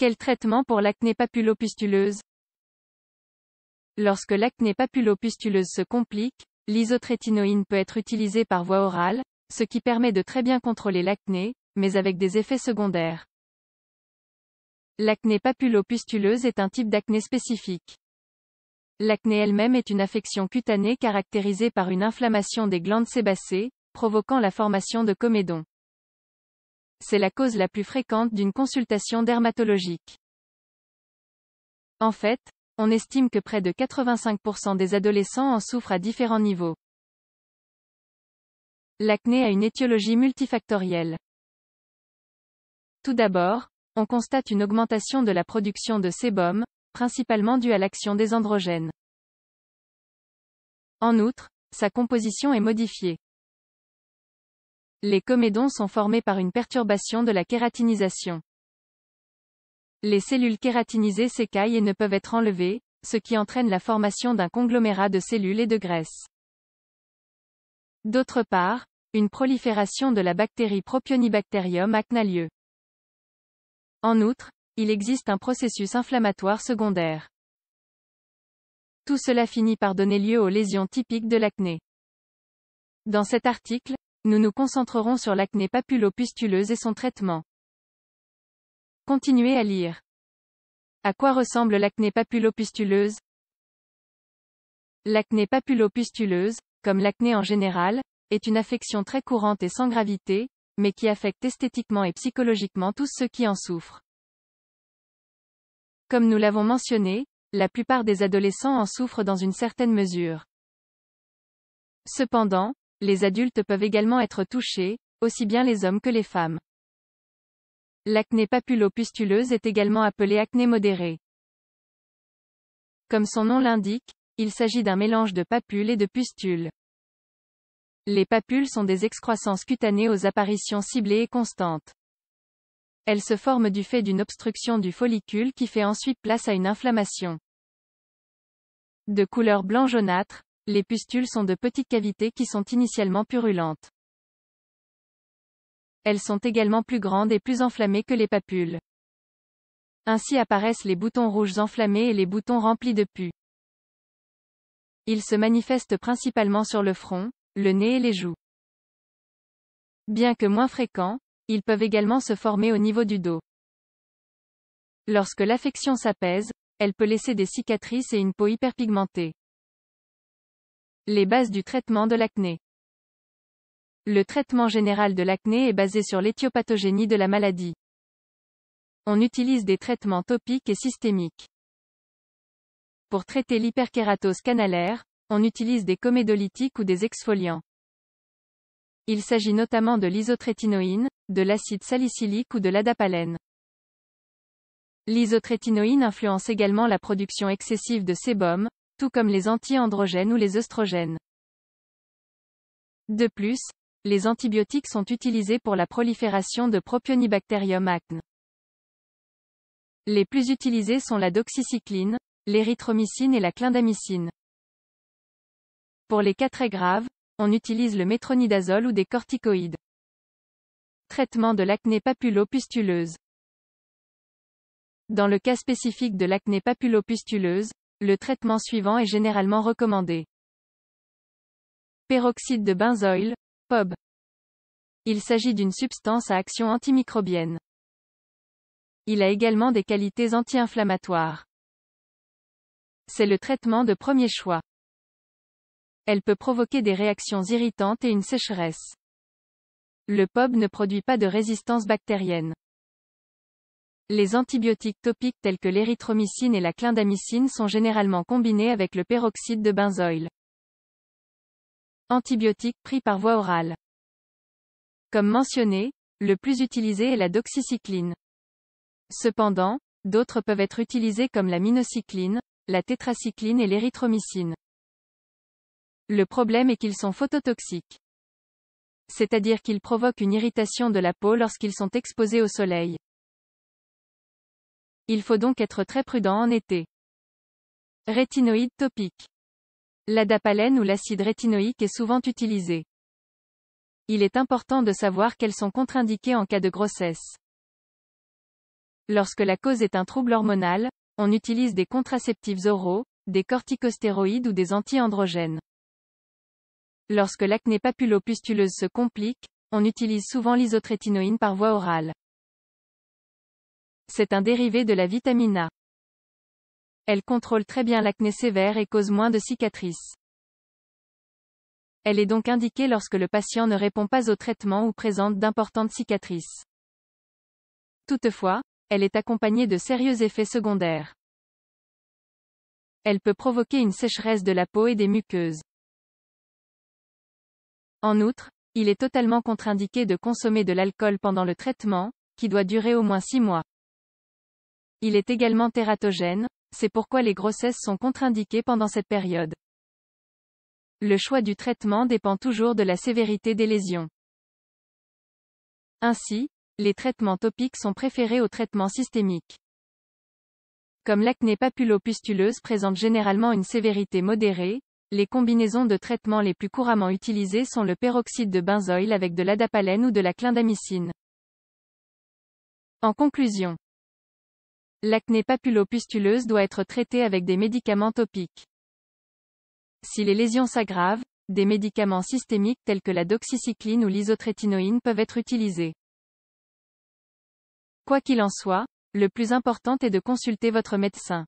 Quel traitement pour l'acné papulopustuleuse Lorsque l'acné papulopustuleuse se complique, l'isotrétinoïne peut être utilisée par voie orale, ce qui permet de très bien contrôler l'acné, mais avec des effets secondaires. L'acné papulopustuleuse est un type d'acné spécifique. L'acné elle-même est une affection cutanée caractérisée par une inflammation des glandes sébacées, provoquant la formation de comédons. C'est la cause la plus fréquente d'une consultation dermatologique. En fait, on estime que près de 85% des adolescents en souffrent à différents niveaux. L'acné a une étiologie multifactorielle. Tout d'abord, on constate une augmentation de la production de sébum, principalement due à l'action des androgènes. En outre, sa composition est modifiée. Les comédons sont formés par une perturbation de la kératinisation. Les cellules kératinisées s'écaillent et ne peuvent être enlevées, ce qui entraîne la formation d'un conglomérat de cellules et de graisses. D'autre part, une prolifération de la bactérie Propionibacterium acna lieu. En outre, il existe un processus inflammatoire secondaire. Tout cela finit par donner lieu aux lésions typiques de l'acné. Dans cet article, nous nous concentrerons sur l'acné papulo-pustuleuse et son traitement. Continuez à lire. À quoi ressemble l'acné papulo-pustuleuse L'acné papulo-pustuleuse, comme l'acné en général, est une affection très courante et sans gravité, mais qui affecte esthétiquement et psychologiquement tous ceux qui en souffrent. Comme nous l'avons mentionné, la plupart des adolescents en souffrent dans une certaine mesure. Cependant, les adultes peuvent également être touchés, aussi bien les hommes que les femmes. L'acné papulo-pustuleuse est également appelée acné modérée. Comme son nom l'indique, il s'agit d'un mélange de papules et de pustules. Les papules sont des excroissances cutanées aux apparitions ciblées et constantes. Elles se forment du fait d'une obstruction du follicule qui fait ensuite place à une inflammation. De couleur blanc jaunâtre, les pustules sont de petites cavités qui sont initialement purulentes. Elles sont également plus grandes et plus enflammées que les papules. Ainsi apparaissent les boutons rouges enflammés et les boutons remplis de pus. Ils se manifestent principalement sur le front, le nez et les joues. Bien que moins fréquents, ils peuvent également se former au niveau du dos. Lorsque l'affection s'apaise, elle peut laisser des cicatrices et une peau hyperpigmentée. Les bases du traitement de l'acné. Le traitement général de l'acné est basé sur l'éthiopathogénie de la maladie. On utilise des traitements topiques et systémiques. Pour traiter l'hyperkératose canalaire, on utilise des comédolytiques ou des exfoliants. Il s'agit notamment de l'isotrétinoïne, de l'acide salicylique ou de l'adapalène. L'isotrétinoïne influence également la production excessive de sébum, tout comme les anti-androgènes ou les œstrogènes. De plus, les antibiotiques sont utilisés pour la prolifération de Propionibacterium acne. Les plus utilisés sont la doxycycline, l'érythromycine et la clindamycine. Pour les cas très graves, on utilise le métronidazole ou des corticoïdes. Traitement de l'acné papulopustuleuse. Dans le cas spécifique de l'acné papulopustuleuse, le traitement suivant est généralement recommandé. Peroxyde de benzoyle, POB. Il s'agit d'une substance à action antimicrobienne. Il a également des qualités anti-inflammatoires. C'est le traitement de premier choix. Elle peut provoquer des réactions irritantes et une sécheresse. Le POB ne produit pas de résistance bactérienne. Les antibiotiques topiques tels que l'érythromycine et la clindamycine sont généralement combinés avec le peroxyde de benzoyle. Antibiotiques pris par voie orale. Comme mentionné, le plus utilisé est la doxycycline. Cependant, d'autres peuvent être utilisés comme la minocycline, la tétracycline et l'érythromycine. Le problème est qu'ils sont phototoxiques. C'est-à-dire qu'ils provoquent une irritation de la peau lorsqu'ils sont exposés au soleil. Il faut donc être très prudent en été. Rétinoïde topiques. L'adapalène ou l'acide rétinoïque est souvent utilisé. Il est important de savoir qu'elles sont contre-indiquées en cas de grossesse. Lorsque la cause est un trouble hormonal, on utilise des contraceptifs oraux, des corticostéroïdes ou des antiandrogènes. Lorsque l'acné papulopustuleuse se complique, on utilise souvent l'isotrétinoïne par voie orale. C'est un dérivé de la vitamine A. Elle contrôle très bien l'acné sévère et cause moins de cicatrices. Elle est donc indiquée lorsque le patient ne répond pas au traitement ou présente d'importantes cicatrices. Toutefois, elle est accompagnée de sérieux effets secondaires. Elle peut provoquer une sécheresse de la peau et des muqueuses. En outre, il est totalement contre-indiqué de consommer de l'alcool pendant le traitement, qui doit durer au moins 6 mois. Il est également tératogène, c'est pourquoi les grossesses sont contre-indiquées pendant cette période. Le choix du traitement dépend toujours de la sévérité des lésions. Ainsi, les traitements topiques sont préférés aux traitements systémiques. Comme l'acné papulo-pustuleuse présente généralement une sévérité modérée, les combinaisons de traitements les plus couramment utilisées sont le peroxyde de benzoyle avec de l'adapalène ou de la clindamycine. En conclusion L'acné papulo-pustuleuse doit être traitée avec des médicaments topiques. Si les lésions s'aggravent, des médicaments systémiques tels que la doxycycline ou l'isotrétinoïne peuvent être utilisés. Quoi qu'il en soit, le plus important est de consulter votre médecin.